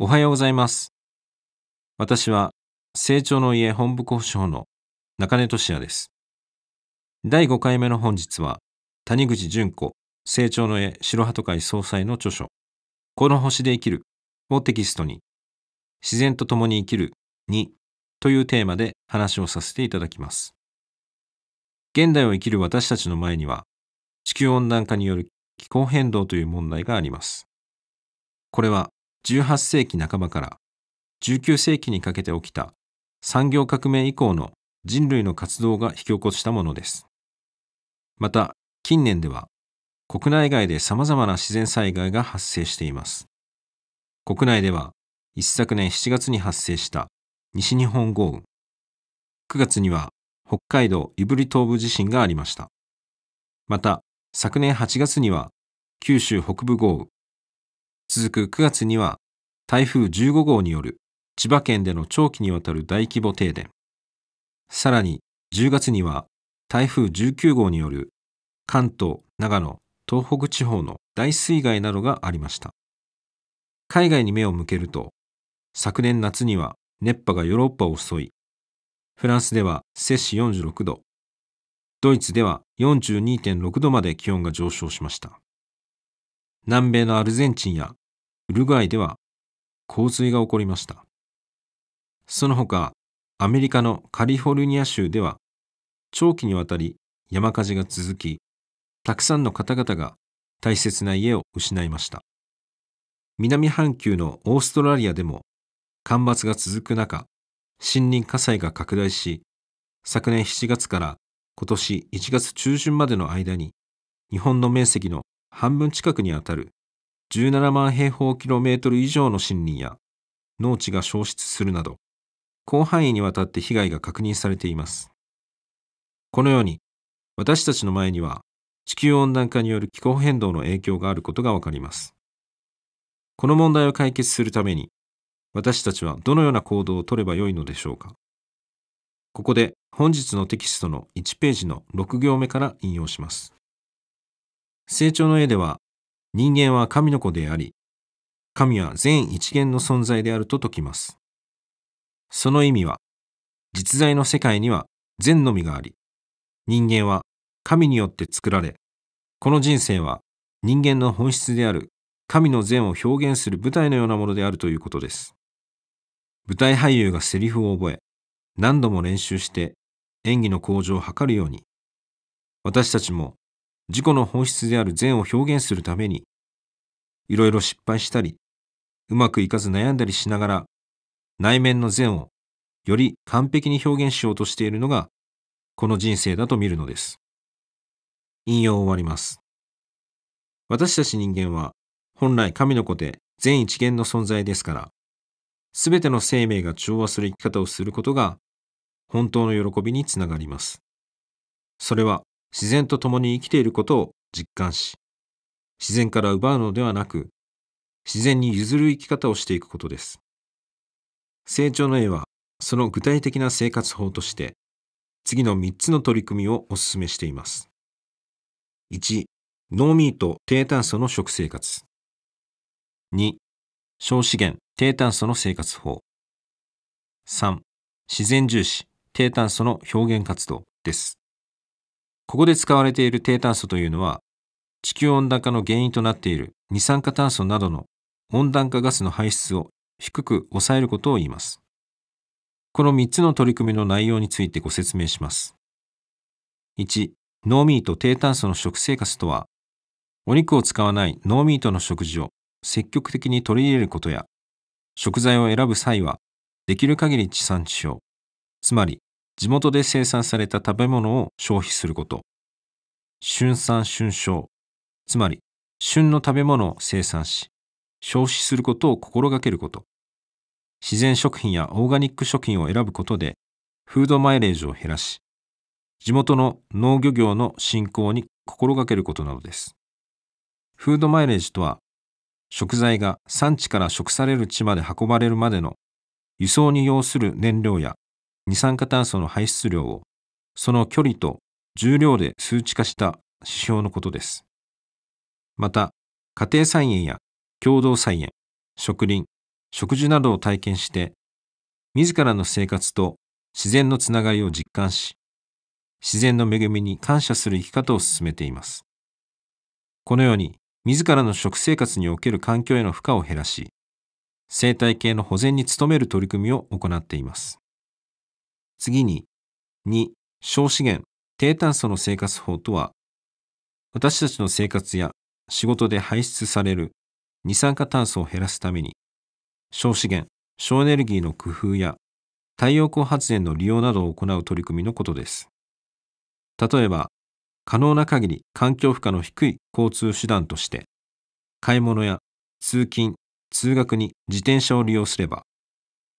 おはようございます。私は、成長の家本部交渉の中根俊也です。第5回目の本日は、谷口淳子、成長の家白鳩会総裁の著書、この星で生きるをテキストに、自然と共に生きるにというテーマで話をさせていただきます。現代を生きる私たちの前には、地球温暖化による気候変動という問題があります。これは18世紀半ばから19世紀にかけて起きた産業革命以降の人類の活動が引き起こしたものです。また、近年では国内外で様々な自然災害が発生しています。国内では一昨年7月に発生した西日本豪雨、9月には北海道胆振東部地震がありました。また、昨年8月には九州北部豪雨、続く9月には台風15号による千葉県での長期にわたる大規模停電さらに10月には台風19号による関東長野東北地方の大水害などがありました海外に目を向けると昨年夏には熱波がヨーロッパを襲いフランスでは摂氏46度ドイツでは42.6度まで気温が上昇しました南米のアルゼンチンやウルグアイでは洪水が起こりましたその他アメリカのカリフォルニア州では長期にわたり山火事が続きたくさんの方々が大切な家を失いました南半球のオーストラリアでも干ばつが続く中森林火災が拡大し昨年7月から今年1月中旬までの間に日本の面積の半分近くにあたる17万平方キロメートル以上の森林や農地が消失するなど広範囲にわたって被害が確認されていますこのように私たちの前には地球温暖化による気候変動の影響があることがわかりますこの問題を解決するために私たちはどのような行動をとればよいのでしょうかここで本日のテキストの1ページの6行目から引用します成長の絵では人間は神の子であり、神は全一元の存在であると説きます。その意味は、実在の世界には善のみがあり、人間は神によって作られ、この人生は人間の本質である神の善を表現する舞台のようなものであるということです。舞台俳優がセリフを覚え、何度も練習して演技の向上を図るように、私たちも自己の本質である善を表現するために、いろいろ失敗したり、うまくいかず悩んだりしながら、内面の善をより完璧に表現しようとしているのが、この人生だと見るのです。引用を終わります。私たち人間は、本来神の子で全一元の存在ですから、すべての生命が調和する生き方をすることが、本当の喜びにつながります。それは自然と共に生きていることを実感し自然から奪うのではなく自然に譲る生き方をしていくことです成長の絵はその具体的な生活法として次の3つの取り組みをお勧めしています1ノーミート低炭素の食生活2小資源低炭素の生活法3自然重視低炭素の表現活動ですここで使われている低炭素というのは、地球温暖化の原因となっている二酸化炭素などの温暖化ガスの排出を低く抑えることを言います。この3つの取り組みの内容についてご説明します。1、ノーミート低炭素の食生活とは、お肉を使わないノーミートの食事を積極的に取り入れることや、食材を選ぶ際は、できる限り地産地消、つまり地元で生産された食べ物を消費すること春産春消つまり旬の食べ物を生産し消費することを心がけること自然食品やオーガニック食品を選ぶことでフードマイレージを減らし地元の農漁業の振興に心がけることなどですフードマイレージとは食材が産地から食される地まで運ばれるまでの輸送に要する燃料や二酸化炭素の排出量をその距離と重量で数値化した指標のことです。また、家庭菜園や共同菜園、植林、植樹などを体験して、自らの生活と自然のつながりを実感し、自然の恵みに感謝する生き方を進めています。このように、自らの食生活における環境への負荷を減らし、生態系の保全に努める取り組みを行っています。次に、2、小資源、低炭素の生活法とは、私たちの生活や仕事で排出される二酸化炭素を減らすために、小資源、省エネルギーの工夫や太陽光発電の利用などを行う取り組みのことです。例えば、可能な限り環境負荷の低い交通手段として、買い物や通勤、通学に自転車を利用すれば、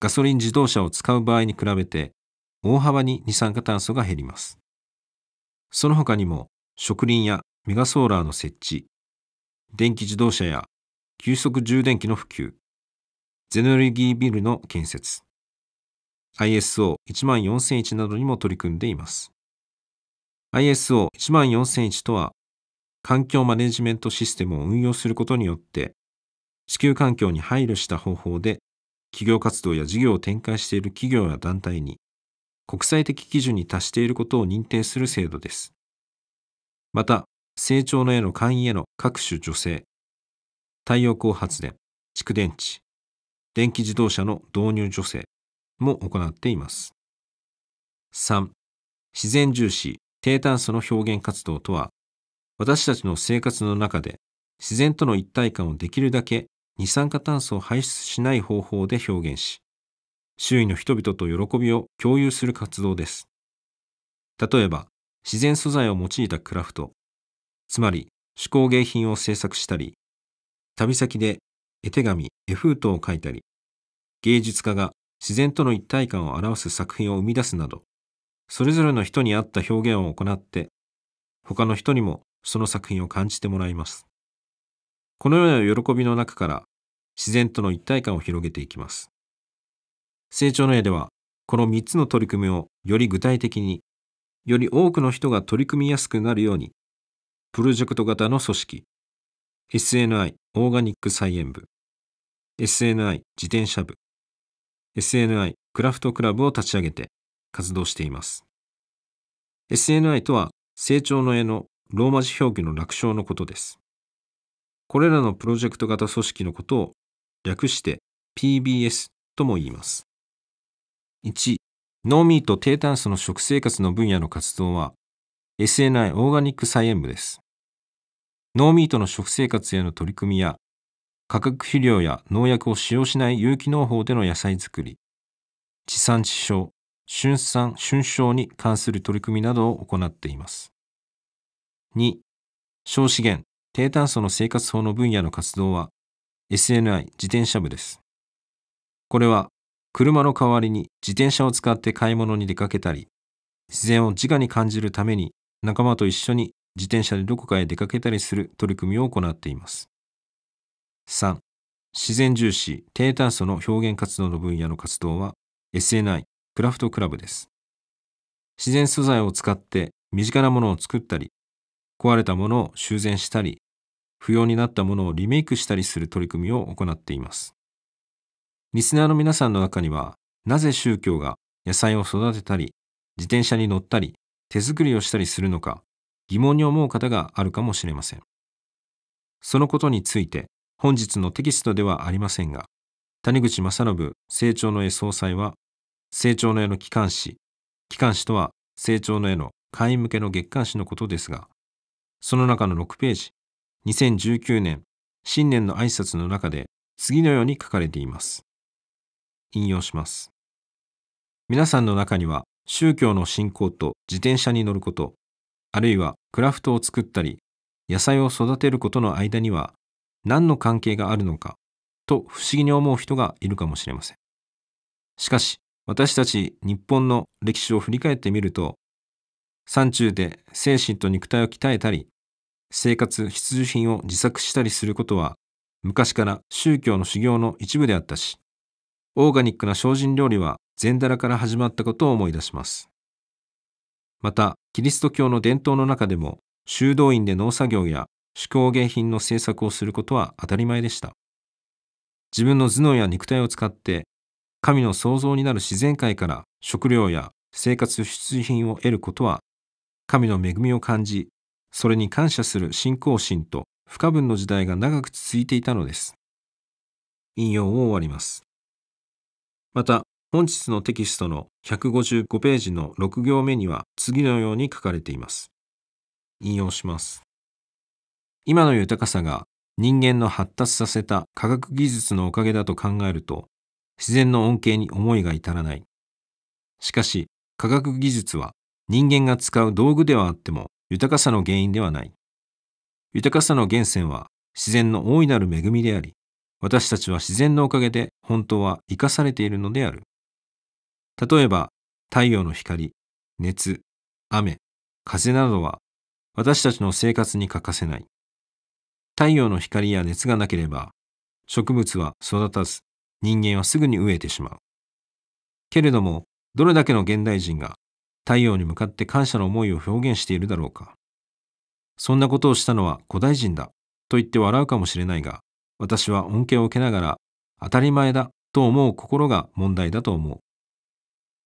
ガソリン自動車を使う場合に比べて大幅に二酸化炭素が減ります。その他にも植林やメガソーラーの設置、電気自動車や急速充電器の普及、ゼネルギービルの建設、ISO14001 などにも取り組んでいます。ISO14001 とは、環境マネジメントシステムを運用することによって、地球環境に配慮した方法で、企業活動や事業を展開している企業や団体に、国際的基準に達していることを認定する制度ですまた成長の絵の会員への各種助成太陽光発電蓄電池電気自動車の導入助成も行っています3自然重視低炭素の表現活動とは私たちの生活の中で自然との一体感をできるだけ二酸化炭素を排出しない方法で表現し周囲の人々と喜びを共有する活動です。例えば、自然素材を用いたクラフト、つまり手工芸品を制作したり、旅先で絵手紙、絵封筒を書いたり、芸術家が自然との一体感を表す作品を生み出すなど、それぞれの人に合った表現を行って、他の人にもその作品を感じてもらいます。このような喜びの中から、自然との一体感を広げていきます。成長の絵ではこの3つの取り組みをより具体的により多くの人が取り組みやすくなるようにプロジェクト型の組織 SNI オーガニック菜園部 SNI 自転車部 SNI クラフトクラブを立ち上げて活動しています SNI とは成長の絵のローマ字表記の楽勝のことですこれらのプロジェクト型組織のことを略して PBS とも言います1ノーミート低炭素の食生活の分野の活動は SNI オーガニック菜園部ですノーミートの食生活への取り組みや化学肥料や農薬を使用しない有機農法での野菜作り地産地消春産春消に関する取り組みなどを行っています2小資源低炭素の生活法の分野の活動は SNI 自転車部ですこれは車の代わりに自転車を使って買い物に出かけたり、自然を直に感じるために仲間と一緒に自転車でどこかへ出かけたりする取り組みを行っています。3. 自然重視低炭素の表現活動の分野の活動は SNI クラフトクラブです。自然素材を使って身近なものを作ったり、壊れたものを修繕したり、不要になったものをリメイクしたりする取り組みを行っています。リスナーの皆さんの中には、なぜ宗教が野菜を育てたり、自転車に乗ったり、手作りをしたりするのか、疑問に思う方があるかもしれません。そのことについて、本日のテキストではありませんが、谷口正信成長の絵総裁は、成長の絵の機関誌、機関誌とは成長の絵の会員向けの月刊誌のことですが、その中の6ページ、2019年新年の挨拶の中で次のように書かれています。引用します皆さんの中には宗教の信仰と自転車に乗ることあるいはクラフトを作ったり野菜を育てることの間には何の関係があるのかと不思議に思う人がいるかもしれませんしかし私たち日本の歴史を振り返ってみると山中で精神と肉体を鍛えたり生活必需品を自作したりすることは昔から宗教の修行の一部であったしオーガニックな精進料理は禅だらから始まったことを思い出します。また、キリスト教の伝統の中でも、修道院で農作業や手工芸品の制作をすることは当たり前でした。自分の頭脳や肉体を使って、神の創造になる自然界から食料や生活必需品を得ることは、神の恵みを感じ、それに感謝する信仰心と不可分の時代が長く続いていたのです。引用を終わります。また本日のテキストの155ページの6行目には次のように書かれています引用します今の豊かさが人間の発達させた科学技術のおかげだと考えると自然の恩恵に思いが至らないしかし科学技術は人間が使う道具ではあっても豊かさの原因ではない豊かさの源泉は自然の大いなる恵みであり私たちは自然のおかげで本当は生かされているのである。例えば、太陽の光、熱、雨、風などは私たちの生活に欠かせない。太陽の光や熱がなければ、植物は育たず、人間はすぐに飢えてしまう。けれども、どれだけの現代人が太陽に向かって感謝の思いを表現しているだろうか。そんなことをしたのは古代人だと言って笑うかもしれないが、私は恩恵を受けながら当たり前だと思う心が問題だと思う。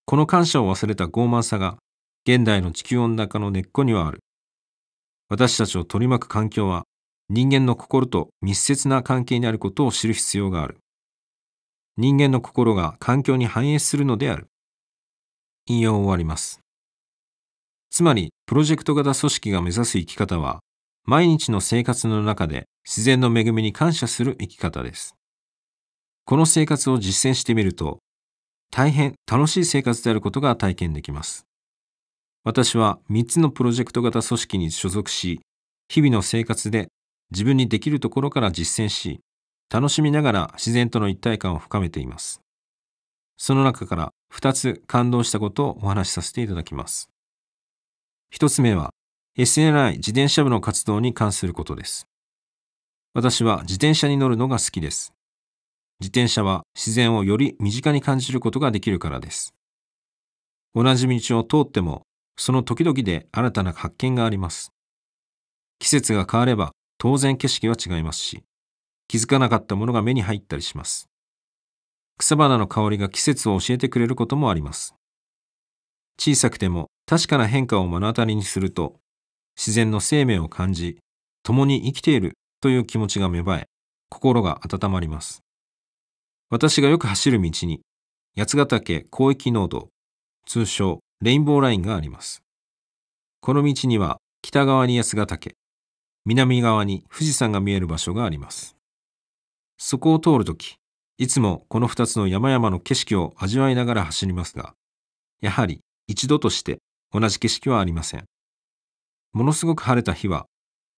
この感謝を忘れた傲慢さが現代の地球温暖化の根っこにはある。私たちを取り巻く環境は人間の心と密接な関係にあることを知る必要がある。人間の心が環境に反映するのである。引用を終わります。つまり、プロジェクト型組織が目指す生き方は、毎日の生活の中で自然の恵みに感謝する生き方です。この生活を実践してみると、大変楽しい生活であることが体験できます。私は3つのプロジェクト型組織に所属し、日々の生活で自分にできるところから実践し、楽しみながら自然との一体感を深めています。その中から2つ感動したことをお話しさせていただきます。1つ目は、SNI 自転車部の活動に関することです。私は自転車に乗るのが好きです。自転車は自然をより身近に感じることができるからです。同じ道を通っても、その時々で新たな発見があります。季節が変われば当然景色は違いますし、気づかなかったものが目に入ったりします。草花の香りが季節を教えてくれることもあります。小さくても確かな変化を目の当たりにすると、自然の生命を感じ、共に生きているという気持ちが芽生え、心が温まります。私がよく走る道に、八ヶ岳広域濃度、通称レインボーラインがあります。この道には北側に八ヶ岳、南側に富士山が見える場所があります。そこを通るとき、いつもこの2つの山々の景色を味わいながら走りますが、やはり一度として同じ景色はありません。ものすごく晴れた日は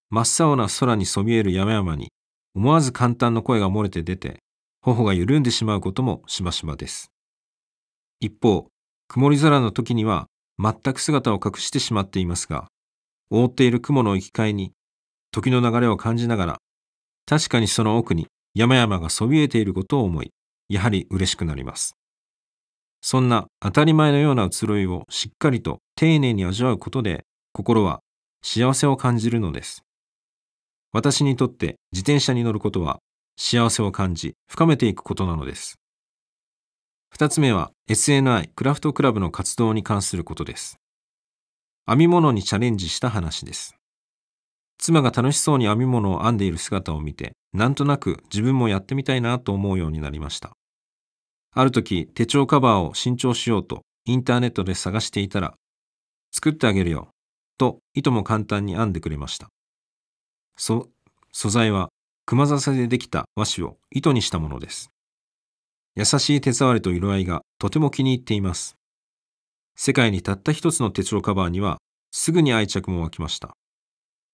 真っ青な空にそびえる山々に思わず簡単な声が漏れて出て頬が緩んでしまうこともしばしばです一方曇り空の時には全く姿を隠してしまっていますが覆っている雲の行き交いに時の流れを感じながら確かにその奥に山々がそびえていることを思いやはり嬉しくなりますそんな当たり前のような移ろいをしっかりと丁寧に味わうことで心は幸せを感じるのです私にとって自転車に乗ることは幸せを感じ深めていくことなのです2つ目は SNI クラフトクラブの活動に関することです編み物にチャレンジした話です妻が楽しそうに編み物を編んでいる姿を見てなんとなく自分もやってみたいなと思うようになりましたある時手帳カバーを新調しようとインターネットで探していたら作ってあげるよといとも簡単に編んでくれました素材は熊笹でできた和紙を糸にしたものです。優しい手触りと色合いがとても気に入っています。世界にたった一つの手帳カバーにはすぐに愛着も湧きました。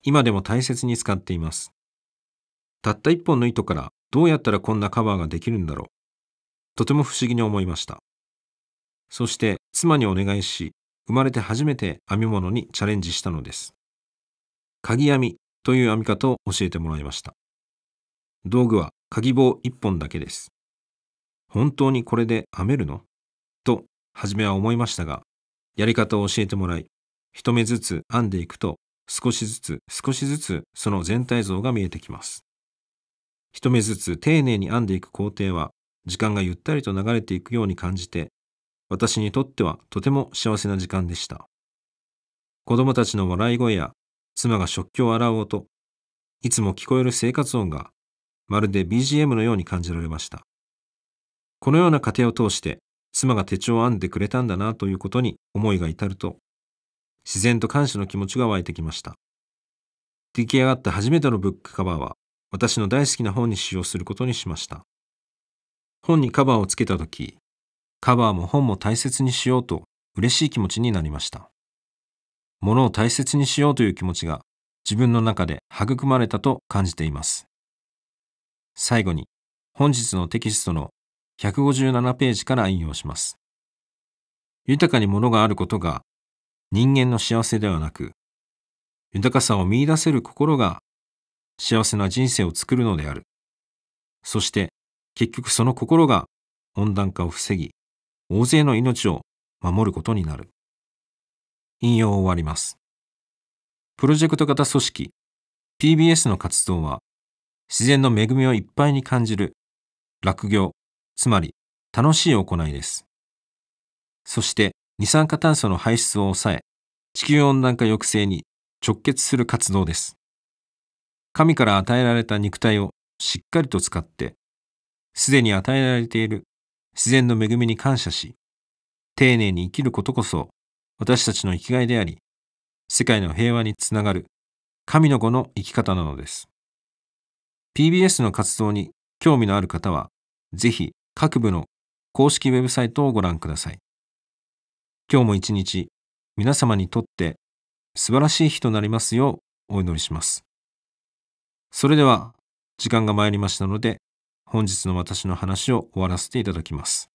今でも大切に使っています。たった一本の糸からどうやったらこんなカバーができるんだろう。とても不思議に思いました。そして妻にお願いし、生まれて初めて編み物にチャレンジしたのです。鍵編みという編み方を教えてもらいました道具は鍵棒1本だけです本当にこれで編めるのと初めは思いましたがやり方を教えてもらい一目ずつ編んでいくと少しずつ少しずつその全体像が見えてきます一目ずつ丁寧に編んでいく工程は時間がゆったりと流れていくように感じて私にとってはとても幸せな時間でした子供たちの笑い声や妻が食器を洗おうと、いつも聞こえる生活音が、まるで BGM のように感じられました。このような過程を通して、妻が手帳を編んでくれたんだなということに思いが至ると、自然と感謝の気持ちが湧いてきました。出来上がった初めてのブックカバーは、私の大好きな本に使用することにしました。本にカバーをつけた時、カバーも本も大切にしようと嬉しい気持ちになりました。ものを大切にしようという気持ちが自分の中で育まれたと感じています。最後に本日のテキストの157ページから引用します。豊かにものがあることが人間の幸せではなく、豊かさを見いだせる心が幸せな人生を作るのである。そして結局その心が温暖化を防ぎ、大勢の命を守ることになる。引用を終わります。プロジェクト型組織 PBS の活動は自然の恵みをいっぱいに感じる落業、つまり楽しい行いです。そして二酸化炭素の排出を抑え地球温暖化抑制に直結する活動です。神から与えられた肉体をしっかりと使って、すでに与えられている自然の恵みに感謝し、丁寧に生きることこそ私たちの生きがいであり、世界の平和につながる神の子の生き方なのです。PBS の活動に興味のある方は、ぜひ各部の公式ウェブサイトをご覧ください。今日も一日、皆様にとって素晴らしい日となりますようお祈りします。それでは、時間が参りましたので、本日の私の話を終わらせていただきます。